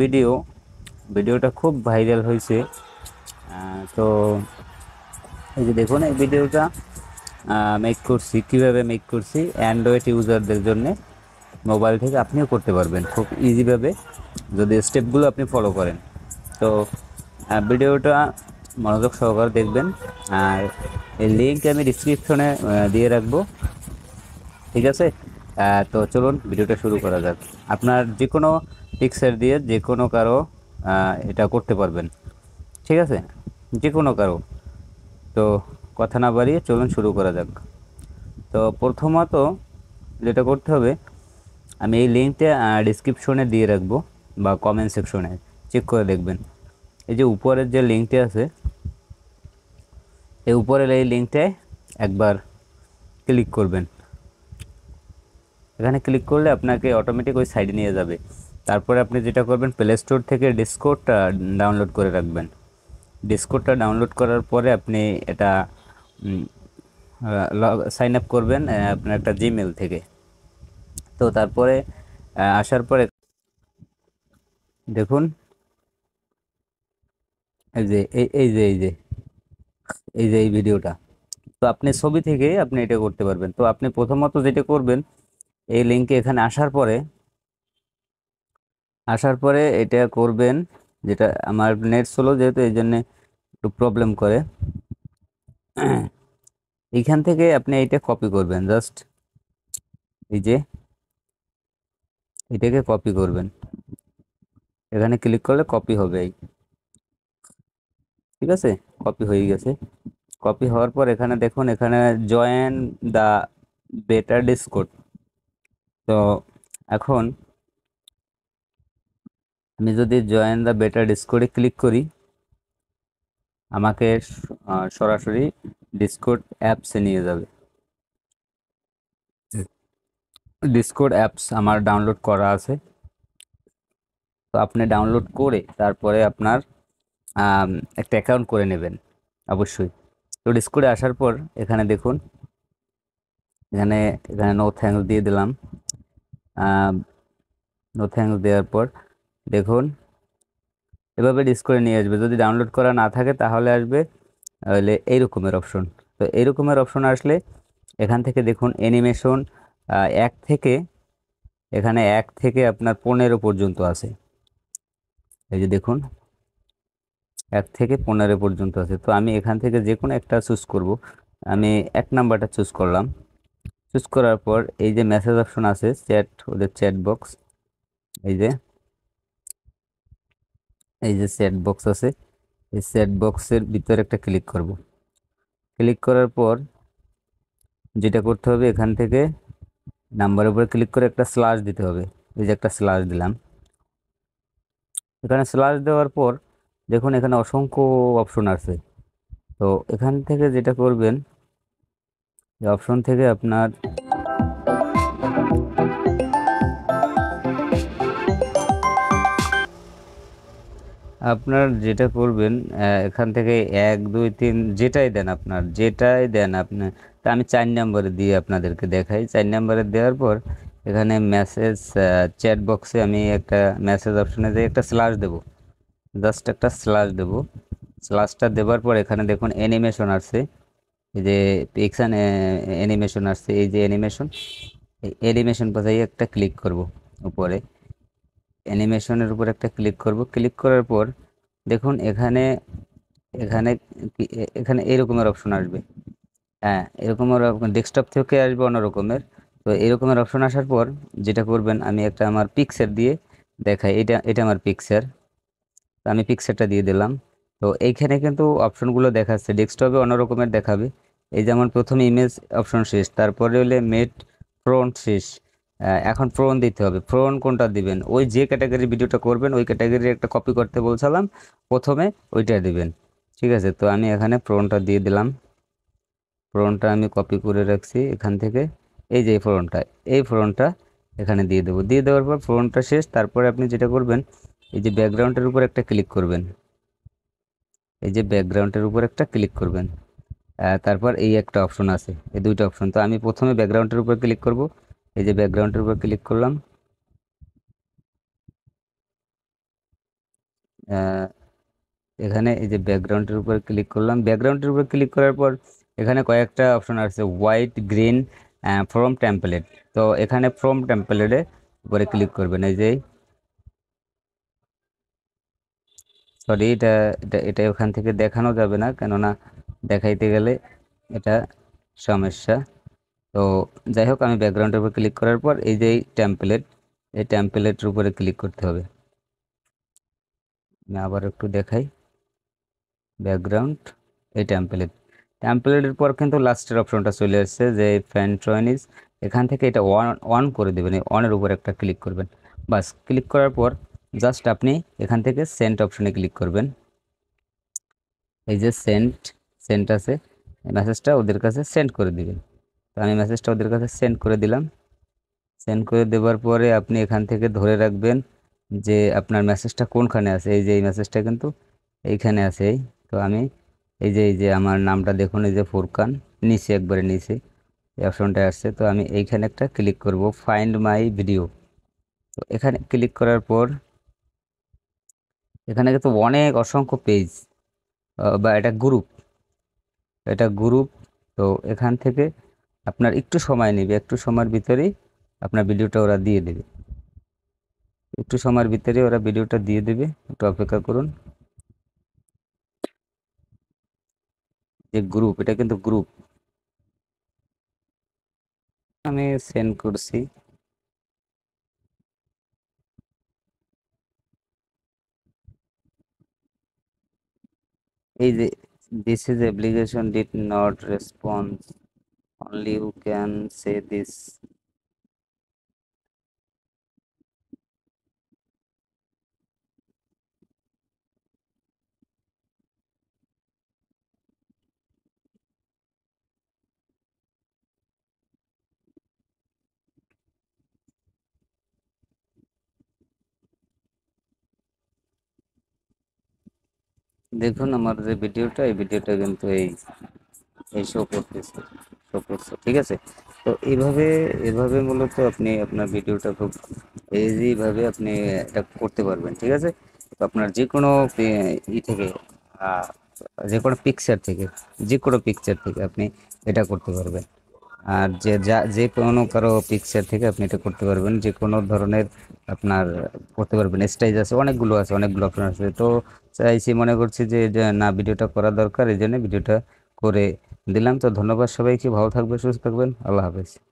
video ভিডিওটা খুব viral হয়েছে তো এই যে দেখুন এই ভিডিওটা মেক করছি কীভাবে মেক করছি অ্যান্ড্রয়েড ইউজারদের জন্যে মোবাইল থেকে আপনিও করতে পারবেন খুব ইজিভাবে যদি স্টেপগুলো আপনি ফলো করেন তো ভিডিওটা মনোযোগ সহকারে দেখবেন আর এই লিঙ্ক আমি ডিসক্রিপশনে দিয়ে রাখবো ঠিক আছে তো চলুন ভিডিওটা শুরু করা যাক আপনার যে কোনো পিকচার দিয়ে যে কোনো কারো এটা করতে পারবেন ঠিক আছে যে কোনো কারো তো কথা না বাড়িয়ে চলুন শুরু করা যাক তো প্রথমত যেটা করতে হবে আমি এই লিঙ্কটা ডিসক্রিপশনে দিয়ে রাখবো বা কমেন্ট সেকশনে চেক করে দেখবেন এই যে উপরের যে লিঙ্কটা আছে এই উপরের এই লিঙ্কটায় একবার ক্লিক করবেন এখানে ক্লিক করলে আপনাকে অটোমেটিক ওই সাইডে নিয়ে যাবে তারপরে আপনি যেটা করবেন প্লে স্টোর থেকে ডিসকোডটা ডাউনলোড করে রাখবেন ডিসকোডটা ডাউনলোড করার পরে আপনি এটা সাইন আপ করবেন আপনার একটা জিমেল থেকে তো তারপরে আসার পরে দেখুন এই যে এই যে এই যে এই যে এই ভিডিওটা তো আপনি ছবি থেকে আপনি এটা করতে পারবেন তো আপনি প্রথমত যেটা করবেন এই লিঙ্কে এখানে আসার পরে আসার পরে এটা করবেন যেটা আমার নেট স্লো যেহেতু এই জন্যে একটু প্রবলেম করে এইখান থেকে আপনি এটা কপি করবেন জাস্ট এই যে এটাকে কপি করবেন এখানে ক্লিক করলে কপি হবে এই ঠিক আছে কপি হয়ে গেছে কপি হওয়ার পর এখানে দেখুন এখানে জয়েন দ্য বেটার ডিসকোড তো এখন আমি যদি জয়েন দ্য বেটার ডিসকোডে ক্লিক করি আমাকে সরাসরি ডিসকোড অ্যাপসে নিয়ে যাবে ডিসকোড অ্যাপস আমার ডাউনলোড করা আছে তো আপনি ডাউনলোড করে তারপরে আপনার একটা অ্যাকাউন্ট করে নেবেন অবশ্যই তো ডিসকোডে আসার পর এখানে দেখুন এখানে এখানে নো থ্যাংক দিয়ে দিলাম নো থ্যাঙ্কস দেওয়ার পর দেখুন এভাবে ডিসকোডে নিয়ে আসবে যদি ডাউনলোড করা না থাকে তাহলে আসবে তাহলে এইরকমের অপশন তো এইরকমের অপশন আসলে এখান থেকে দেখুন অ্যানিমেশন এক থেকে এখানে এক থেকে আপনার পনেরো পর্যন্ত আছে এই যে দেখুন এক থেকে পনেরো পর্যন্ত আছে তো আমি এখান থেকে যে কোনো একটা চুজ করব আমি এক নাম্বারটা চুজ করলাম চুজ করার পর এই যে মেসেজ অপশন আছে চ্যাট ওদের চ্যাট বক্স এই যে এই যে সেট বক্স আছে এই সেট বক্সের ভিতরে একটা ক্লিক করব ক্লিক করার পর যেটা করতে হবে এখান থেকে নাম্বারের উপরে ক্লিক করে একটা স্লাশ দিতে হবে এই যে একটা স্লাশ দিলাম এখানে স্লাশ দেওয়ার পর দেখুন এখানে অসংখ্য অপশন আছে তো এখান থেকে যেটা করবেন অপশন থেকে আপনার আপনার যেটা করবেন এখান থেকে এক দুই তিন যেটাই দেন আপনার যেটাই দেন আপনি তা আমি চার নাম্বারে দিয়ে আপনাদেরকে দেখাই চার নাম্বারে দেওয়ার পর এখানে মেসেজ চ্যাট বক্সে আমি একটা মেসেজ অপশানে দিয়ে একটা স্লাশ দেব জাস্ট একটা স্লাশ দেব স্লাশটা দেওয়ার পর এখানে দেখুন অ্যানিমেশন আসছে এই যে পিকশান অ্যানিমেশন আসছে এই যে অ্যানিমেশন এই অ্যানিমেশন পাশে একটা ক্লিক করব উপরে অ্যানিমেশনের উপর একটা ক্লিক করব ক্লিক করার পর দেখুন এখানে এখানে এখানে এরকমের অপশন আসবে হ্যাঁ এরকমের ডেস্কটপ থেকে আসবে অন্য রকমের তো এরকমের অপশন আসার পর যেটা করবেন আমি একটা আমার পিকচার দিয়ে দেখাই এটা এটা আমার পিকচার আমি পিকচারটা দিয়ে দিলাম তো এইখানে কিন্তু অপশনগুলো দেখাচ্ছে ডেস্কটপে অন্য রকমের দেখাবে এই যেমন প্রথমে ইমেজ অপশন শেষ তারপরে হলে মেট ফ্রন্ট শেষ এখন প্রণ দিতে হবে প্রণ কোনটা দিবেন ওই যে ক্যাটাগরি ভিডিওটা করবেন ওই ক্যাটাগরির একটা কপি করতে বলছিলাম প্রথমে ওইটা দিবেন ঠিক আছে তো আমি এখানে প্রণটা দিয়ে দিলাম প্রণটা আমি কপি করে রাখছি এখান থেকে এই যে এই এই ফোরনটা এখানে দিয়ে দেবো দিয়ে দেওয়ার পর ফোরনটা শেষ তারপরে আপনি যেটা করবেন এই যে ব্যাকগ্রাউন্ডের উপর একটা ক্লিক করবেন এই যে ব্যাকগ্রাউন্ডের উপর একটা ক্লিক করবেন তারপর এই একটা অপশন আছে এই দুইটা অপশন তো আমি প্রথমে ব্যাকগ্রাউন্ডের উপর ক্লিক করব এই যে ব্যাকগ্রাউন্ডের উপর ক্লিক করলাম এখানে এই যে ব্যাকগ্রাউন্ডের উপর ক্লিক করলাম ব্যাকগ্রাউন্ডের উপর ক্লিক করার পর এখানে কয়েকটা অপশন আসছে হোয়াইট গ্রিন ফ্রম টেম্পলেট তো এখানে ফ্রম টেম্পলেটে উপরে ক্লিক করবেন এই যে সরি এটা এটা এটা ওখান থেকে দেখানো যাবে না কেননা দেখাইতে গেলে এটা সমস্যা তো যাই হোক আমি ব্যাকগ্রাউন্ডের উপর ক্লিক করার পর এই যে ট্যাম্পলেট এই ট্যাম্পলেটের উপরে ক্লিক করতে হবে আমি আবার একটু দেখাই ব্যাকগ্রাউন্ড এই ট্যাম্পলেট ট্যাম্পলেটের পর কিন্তু লাস্টের অপশনটা চলে আসছে যে ফ্যান ট্রয়নিস এখান থেকে এটা অন অন করে দেবেন অনের উপর একটা ক্লিক করবেন বাস ক্লিক করার পর জাস্ট আপনি এখান থেকে সেন্ট অপশনে ক্লিক করবেন এই যে সেন্ট সেন্ট আছে মেসেজটা ওদের কাছে সেন্ড করে দেবেন আমি মেসেজটা ওদের কাছে সেন্ড করে দিলাম সেন্ড করে দেওয়ার পরে আপনি এখান থেকে ধরে রাখবেন যে আপনার মেসেজটা কোনখানে আছে এই যে এই মেসেজটা কিন্তু এইখানে আছে এই তো আমি এই যে এই যে আমার নামটা দেখুন এই যে ফুরকান নিচে একবারে নিচে এই অপশনটা আসছে তো আমি এইখানে একটা ক্লিক করব ফাইন্ড মাই ভিডিও তো এখানে ক্লিক করার পর এখানে কিন্তু অনেক অসংখ্য পেজ বা এটা গ্রুপ এটা গ্রুপ তো এখান থেকে আপনার একটু সময় নেবে একটু সময়ের ভিতরেই আপনার ভিডিওটা ওরা দিয়ে দেবে একটু সময়ের ভিতরে ওরা ভিডিওটা দিয়ে দেবে একটু অপেক্ষা করুন যে গ্রুপ এটা কিন্তু গ্রুপ আমি সেন্ড করছি এই যে this is application did not response only you can say this দেখুন আমার যে ভিডিওটা এই ভিডিওটা কিন্তু এই এই শো করতেছে শো ঠিক আছে তো এইভাবে এভাবে মূলত আপনি আপনার ভিডিওটা খুব ইজিভাবে আপনি এটা করতে পারবেন ঠিক আছে তো আপনার যে কোনো ই থেকে যে কোনো পিকচার থেকে যে কোনো পিকচার থেকে আপনি এটা করতে পারবেন আর যে যা যে কোনো কারো পিকচার থেকে আপনি এটা করতে পারবেন যে কোনো ধরনের আপনার করতে পারবেন স্টাইজ আছে অনেকগুলো আছে অনেকগুলো আপনার আছে তো চাইছি মনে করছি যে না ভিডিওটা করা দরকার এই জন্য ভিডিওটা করে দিলাম তো ধন্যবাদ সবাইকে ভালো থাকবে সুস্থ থাকবেন আল্লাহ হাফেজ